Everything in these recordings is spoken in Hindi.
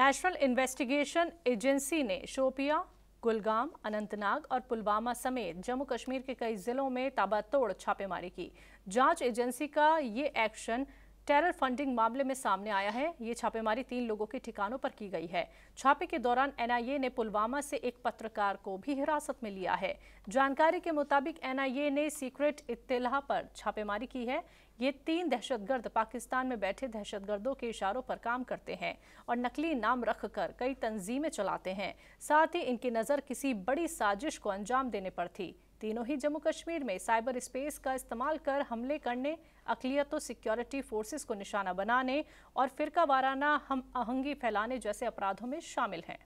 नेशनल इन्वेस्टिगेशन एजेंसी ने शोपिया गुलगाम अनंतनाग और पुलवामा समेत जम्मू कश्मीर के कई जिलों में ताबातोड़ छापेमारी की जांच एजेंसी का ये एक्शन टेरर फंडिंग मामले में सामने आया है ये छापेमारी तीन लोगों के ठिकानों पर की गई है छापे के दौरान एनआईए ने पुलवामा से एक पत्रकार को भी हिरासत में लिया है जानकारी के मुताबिक एनआईए ने सीक्रेट इतला पर छापेमारी की है ये तीन दहशतगर्द पाकिस्तान में बैठे दहशतगर्दों के इशारों पर काम करते हैं और नकली नाम रखकर कई तंजीमें चलाते हैं साथ ही इनकी नज़र किसी बड़ी साजिश को अंजाम देने पर थी तीनों ही जम्मू कश्मीर में साइबर स्पेस का इस्तेमाल कर हमले करने अकलियतों सिक्योरिटी फोर्सेस को निशाना बनाने और फिरका वाराना हम आहंगी फैलाने जैसे अपराधों में शामिल हैं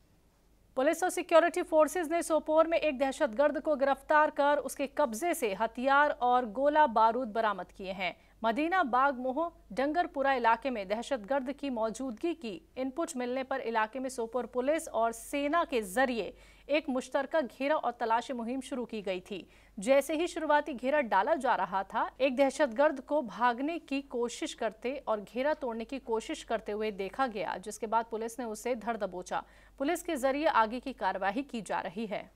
पुलिस और सिक्योरिटी फोर्सेस ने सोपोर में एक दहशतगर्द को गिरफ्तार कर उसके कब्जे से हथियार और गोला बारूद बरामद किए हैं मदीना बागमोह डंगरपुरा इलाके में दहशतगर्द की मौजूदगी की इनपुट मिलने पर इलाके में सोपोर पुलिस और सेना के जरिए एक मुश्तरक घेरा और तलाशी मुहिम शुरू की गई थी जैसे ही शुरुआती घेरा डाला जा रहा था एक दहशतगर्द को भागने की कोशिश करते और घेरा तोड़ने की कोशिश करते हुए देखा गया जिसके बाद पुलिस ने उसे धर दबोचा पुलिस के जरिए आगे की कार्यवाही की जा रही है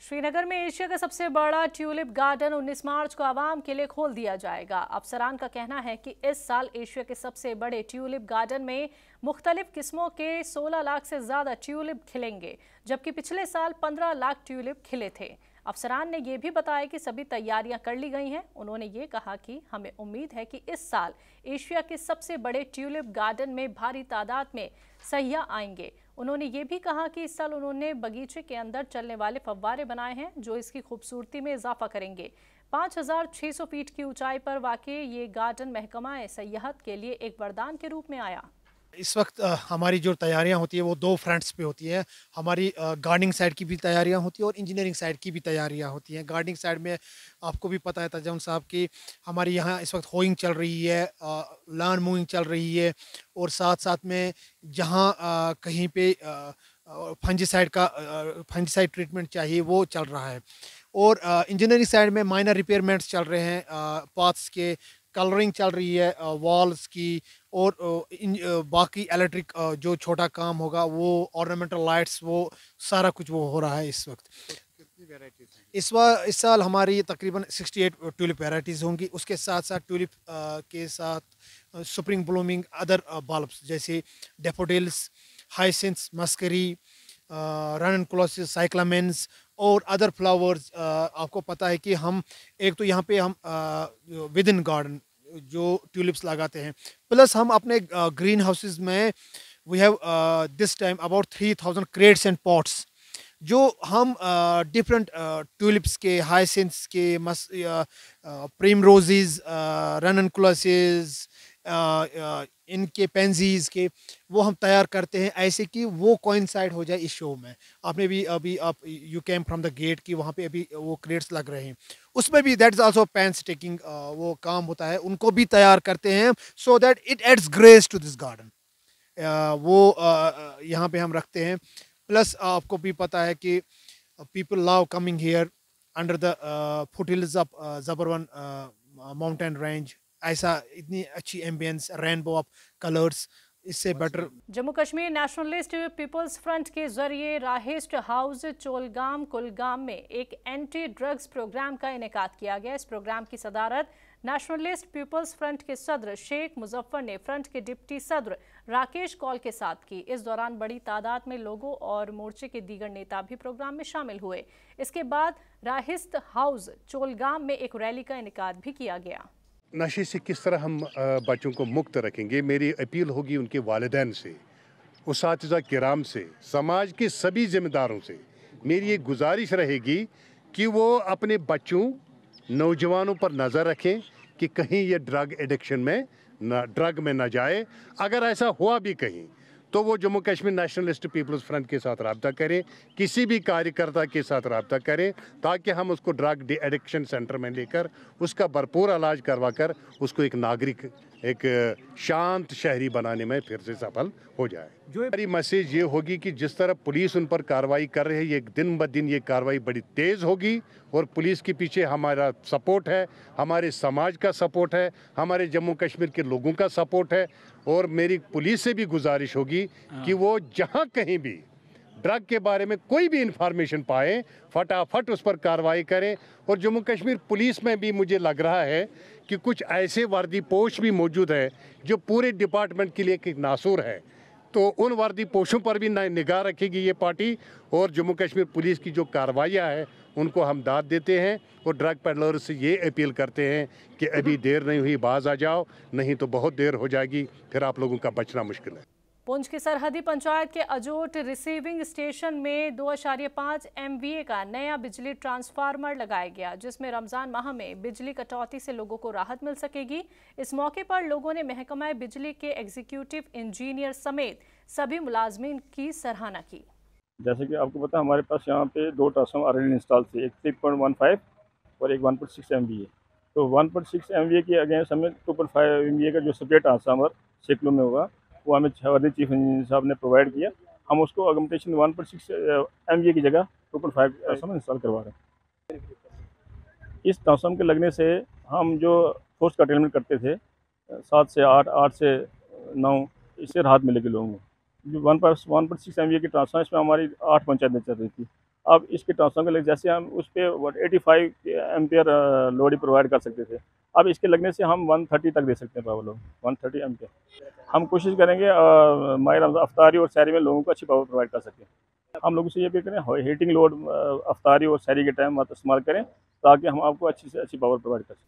श्रीनगर में एशिया का सबसे बड़ा ट्यूलिप गार्डन 19 मार्च को आवाम के लिए खोल दिया जाएगा अफसरान का कहना है कि इस साल एशिया के सबसे बड़े ट्यूलिप गार्डन में मुख्तलिफ किस्मों के 16 लाख से ज़्यादा ट्यूलिप खिलेंगे जबकि पिछले साल 15 लाख ट्यूलिप खिले थे अफसरान ने यह भी बताया कि सभी तैयारियां कर ली गई हैं उन्होंने ये कहा कि हमें उम्मीद है कि इस साल एशिया के सबसे बड़े ट्यूलिप गार्डन में भारी तादाद में सयाह आएंगे उन्होंने ये भी कहा कि इस साल उन्होंने बगीचे के अंदर चलने वाले फव्वारे बनाए हैं जो इसकी खूबसूरती में इजाफा करेंगे 5,600 फीट की ऊंचाई पर वाकई ये गार्डन महकमा सयाहत के लिए एक वरदान के रूप में आया इस वक्त हमारी जो तैयारियां होती है वो दो फ्रंट्स पे होती हैं हमारी गार्डनिंग साइड की भी तैयारियां होती हैं और इंजीनियरिंग साइड की भी तैयारियां होती हैं गार्डनिंग साइड में आपको भी पता है तजन साहब कि हमारे यहाँ इस वक्त होइंग चल रही है लान मूविंग चल रही है और साथ साथ में जहाँ कहीं पे फंजीसाइड का फंजीसाइड ट्रीटमेंट चाहिए वो चल रहा है और इंजीनियरिंग साइड में माइनर रिपेयरमेंट्स चल रहे हैं पाथ्स के कलरिंग चल रही है वॉल्स की और इन बाकी इलेक्ट्रिक जो छोटा काम होगा वो ऑर्नामेंटल लाइट्स वो सारा कुछ वो हो रहा है इस वक्त तो इस बार इस साल हमारी तकरीबन 68 ट्यूलिप वेराइटीज़ होंगी उसके साथ साथ ट्यूलिप के साथ स्प्रिंग ब्लूमिंग अदर बल्ब्स जैसे daffodils hyacinths muscari ranunculus cyclamens और अदर फ्लावर्स uh, आपको पता है कि हम एक तो यहाँ पे हम विद इन गार्डन जो ट्यूलिप्स लगाते हैं प्लस हम अपने ग्रीन uh, हाउसेज में we have this time about three thousand crates and pots जो हम डिफरेंट uh, ट्यूलिप्स के हाइसेंस के मस प्रेम रोजेज एंड क्लासेज इनके पेंजीज़ के वो हम तैयार करते हैं ऐसे कि वो साइड हो जाए इस शो में आपने भी अभी आप you came from the gate की वहाँ पे अभी वो क्रेट्स लग रहे हैं उसमें भी इज़ आल्सो पेंस टेकिंग वो काम होता है उनको भी तैयार करते हैं so that it adds grace to this garden वो uh, यहाँ पे हम रखते हैं प्लस आपको भी पता है कि people love coming here under the foothills of Zabarwan mountain range ऐसा इतनी अच्छी एम्बियंस रेनबो ऑफ कलर्स इससे बेटर जम्मू कश्मीर नेशनलिस्ट पीपल्स फ्रंट के जरिए राहिस्ट हाउस चोलगाम कुलगाम में एक एंटी ड्रग्स प्रोग्राम का इनका किया गया इस प्रोग्राम की सदारत नेशनलिस्ट पीपल्स फ्रंट के सदर शेख मुजफ्फर ने फ्रंट के डिप्टी सदर राकेश कॉल के साथ की इस दौरान बड़ी तादाद में लोगों और मोर्चे के दीगर नेता भी प्रोग्राम में शामिल हुए इसके बाद राहिस्त हाउस चोलगाम में एक रैली का इनका भी किया गया नशे से किस तरह हम बच्चों को मुक्त रखेंगे मेरी अपील होगी उनके वालदेन से उस किराम से समाज के सभी जिम्मेदारों से मेरी ये गुजारिश रहेगी कि वो अपने बच्चों नौजवानों पर नज़र रखें कि कहीं ये ड्रग एडिक्शन में ना ड्रग में ना जाए अगर ऐसा हुआ भी कहीं तो वो जम्मू कश्मीर नेशनलिस्ट पीपल्स फ्रंट के साथ रबता करें किसी भी कार्यकर्ता के साथ रबता करें ताकि हम उसको ड्रग एडिक्शन सेंटर में लेकर उसका भरपूर इलाज करवा कर उसको एक नागरिक एक शांत शहरी बनाने में फिर से सफल हो जाए जो हमारी मैसेज ये होगी कि जिस तरह पुलिस उन पर कार्रवाई कर रही है ये दिन ब दिन ये कार्रवाई बड़ी तेज़ होगी और पुलिस के पीछे हमारा सपोर्ट है हमारे समाज का सपोर्ट है हमारे जम्मू कश्मीर के लोगों का सपोर्ट है और मेरी पुलिस से भी गुजारिश होगी हाँ। कि वो जहाँ कहीं भी ड्रग के बारे में कोई भी इंफॉर्मेशन पाए फटाफट उस पर कार्रवाई करें और जम्मू कश्मीर पुलिस में भी मुझे लग रहा है कि कुछ ऐसे वर्दी पोश भी मौजूद हैं जो पूरे डिपार्टमेंट के लिए एक नासूर है तो उन वर्दी पोशों पर भी निगाह रखेगी ये पार्टी और जम्मू कश्मीर पुलिस की जो कार्रवाइयाँ है उनको हम दाद देते हैं और ड्रग पेडलर्स से ये अपील करते हैं कि अभी देर नहीं हुई बाज आ जाओ नहीं तो बहुत देर हो जाएगी फिर आप लोगों का बचना मुश्किल है पुंछ की सरहदी पंचायत के अजोट रिसीविंग स्टेशन में दो अशार्य पाँच एम का नया बिजली ट्रांसफार्मर लगाया गया जिसमें रमज़ान माह में बिजली कटौती से लोगों को राहत मिल सकेगी इस मौके पर लोगों ने महकमा बिजली के एग्जीक्यूटिव इंजीनियर समेत सभी मुलाजमीन की सराहना की जैसे कि आपको पता हमारे पास यहाँ पे दो ट्रांसफार्म ऑलरेडी इंस्टॉल थे एक थ्री पॉइंट वन फाइव और एक one point six M V A तो one point six M V A के अगेंस्ट हमें two point five M V A का जो सब्जेक्ट ट्रांसफॉर्मर सेकलो में होगा वो हमें छवर्दी चीफ इंजीनियर साहब ने प्रोवाइड किया हम उसको augmentation one point six M V A की जगह two point five transformer install करवा रहे हैं इस ट्रांसफार्म के लगने से हम जो फोर्स का करते थे सात से आठ आठ से नौ इससे राहत मिलेगी लोगों को जो वन पर वन पॉइंट सिक्स एम की ट्रांसफर इसमें हमारी आठ पंचायतें चल रही थी अब इसके ट्रांसफार्म के लिए जैसे हम उस पर एटी फाइव एम लोड ही प्रोवाइड कर सकते थे अब इसके लगने से हम वन थर्टी तक दे सकते हैं पावर लोग वन थर्टी एम हम कोशिश करेंगे माहिर अफ्तारी और शहरी में लोगों को अच्छी पावर प्रोवाइड कर सकें हम लोगों से ये भी करें हीटिंग लोड अफ्तारी और शहरी के टाइम इस्तेमाल करें ताकि हम आपको अच्छी से अच्छी पावर प्रोवाइड कर सकें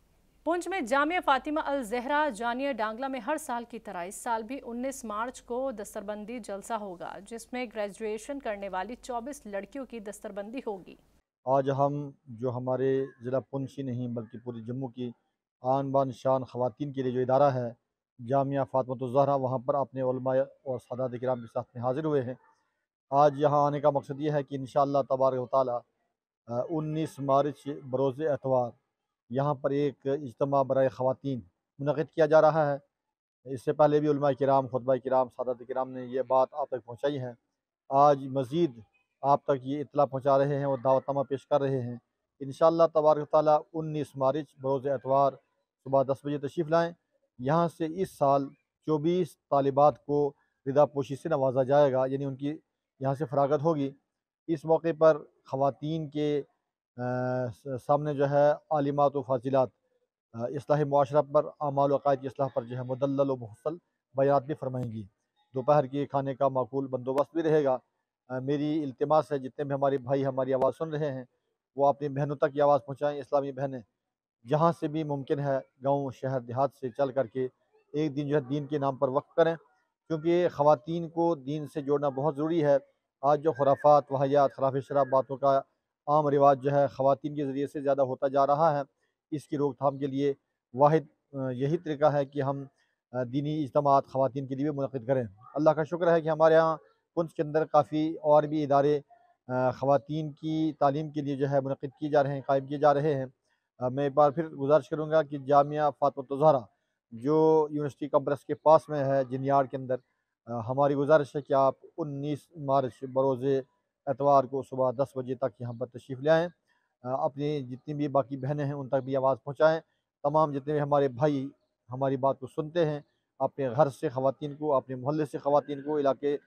पुंछ में जामिया फातिमा अल जहरा जानिया डांगला में हर साल की तरह इस साल भी 19 मार्च को दस्तरबंदी जलसा होगा जिसमें ग्रेजुएशन करने वाली 24 लड़कियों की दस्तरबंदी होगी आज हम जो हमारे ज़िला पुंछ ही नहीं बल्कि पूरी जम्मू की आन बान शान खवतिन के लिए जो इदारा है जामिया तो जहरा वहाँ पर अपने और सदात कराम के साथ में हाजिर हुए हैं आज यहाँ आने का मकसद ये है कि इन शबारक उन्नीस मार्च बरोज़ एतवार यहाँ पर एक इजतम बरए ख़वान मनद किया जा रहा है इससे पहले भी कराम खुतबा कराम सदत कराम ने यह बात आप तक पहुँचाई है आज मज़ीद आप तक ये इतला पहुँचा रहे हैं और दावतनामा पेश कर रहे हैं इन तबारक ताली उन्नीस मार्च बरोज़ एतवार सुबह दस बजे तशरीफ़ लाएँ यहाँ से इस साल चौबीस तालिबात को पोशी से नवाजा जाएगा यानी उनकी यहाँ से फरागत होगी इस मौके पर ख़वान के सामने जो है आलिमात व फाजिलत असलाह माशरा पर आमाल अकायद की असलाह पर जो है मुदल मुफसल बयान भी फरमाएंगी दोपहर के खाने का माकूल बंदोबस्त भी रहेगा मेरी इल्तमास है जितने भी हमारे भाई हमारी आवाज़ सुन रहे हैं वो अपनी बहनों तक ये आवाज़ पहुँचाएँ इस्लामी बहनें जहाँ से भी मुमकिन है गाँव शहर देहात से चल करके एक दिन जो है दीन के नाम पर वक्त करें क्योंकि ख़वान को दीन से जोड़ना बहुत ज़रूरी है आज जो खुराफात वाहियात खराफ शराब बातों का आम रिवाज जो है ख़वान के ज़रिए से ज़्यादा होता जा रहा है इसकी रोकथाम के लिए वाद यही तरीका है कि हम दीनी इजमात ख़वान के लिए मनद करें अल्लाह का शुक्र है कि हमारे यहाँ पुंछ के अंदर काफ़ी और भी इदारे ख़वान की तालीम के लिए जो है मनद किए जा रहे हैं कायम किए जा रहे हैं मैं एक बार फिर गुजारिश करूँगा कि जामिया फ़ातुलजहरा जो यूनिवर्सिटी कम्प्रेस के पास में है जिनयाड़ के अंदर हमारी गुजारिश है कि आप उन्नीस मार्च बरोज़ एतवार को सुबह दस बजे तक यहाँ पर तशरीफ़ ले आएँ अपनी जितनी भी बाकी बहनें हैं उन तक भी आवाज़ पहुँचाएँ तमाम जितने भी हमारे भाई हमारी बात को सुनते हैं अपने घर से ख़वान को अपने मोहल्ले से ख़वान को इलाके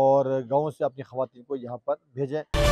और गाँव से अपनी ख़वान को यहाँ पर भेजें